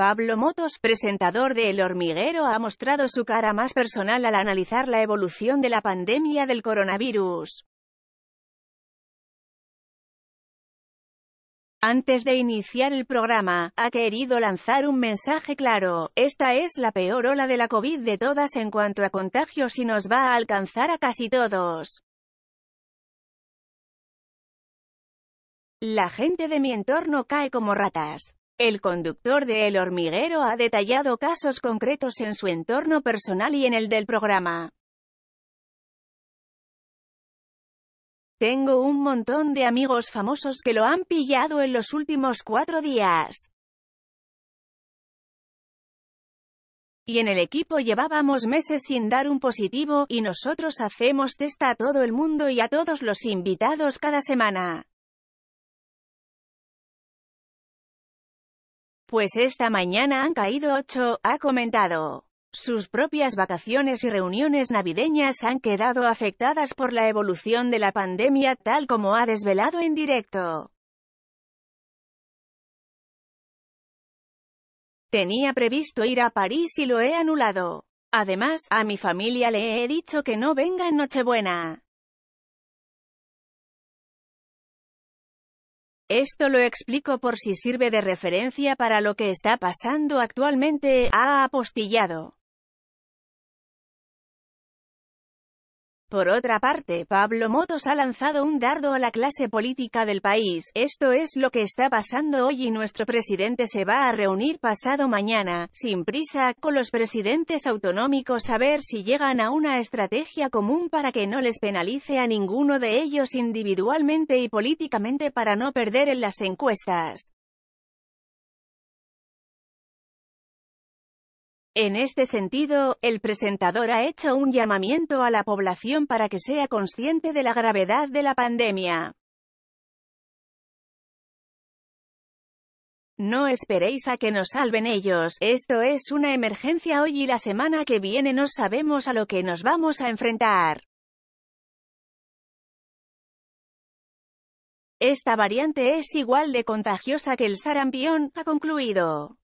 Pablo Motos, presentador de El Hormiguero, ha mostrado su cara más personal al analizar la evolución de la pandemia del coronavirus. Antes de iniciar el programa, ha querido lanzar un mensaje claro, esta es la peor ola de la COVID de todas en cuanto a contagios y nos va a alcanzar a casi todos. La gente de mi entorno cae como ratas. El conductor de El Hormiguero ha detallado casos concretos en su entorno personal y en el del programa. Tengo un montón de amigos famosos que lo han pillado en los últimos cuatro días. Y en el equipo llevábamos meses sin dar un positivo, y nosotros hacemos testa a todo el mundo y a todos los invitados cada semana. Pues esta mañana han caído ocho, ha comentado. Sus propias vacaciones y reuniones navideñas han quedado afectadas por la evolución de la pandemia tal como ha desvelado en directo. Tenía previsto ir a París y lo he anulado. Además, a mi familia le he dicho que no venga en Nochebuena. Esto lo explico por si sirve de referencia para lo que está pasando actualmente, ha apostillado. Por otra parte, Pablo Motos ha lanzado un dardo a la clase política del país, esto es lo que está pasando hoy y nuestro presidente se va a reunir pasado mañana, sin prisa, con los presidentes autonómicos a ver si llegan a una estrategia común para que no les penalice a ninguno de ellos individualmente y políticamente para no perder en las encuestas. En este sentido, el presentador ha hecho un llamamiento a la población para que sea consciente de la gravedad de la pandemia. No esperéis a que nos salven ellos, esto es una emergencia hoy y la semana que viene no sabemos a lo que nos vamos a enfrentar. Esta variante es igual de contagiosa que el sarampión, ha concluido.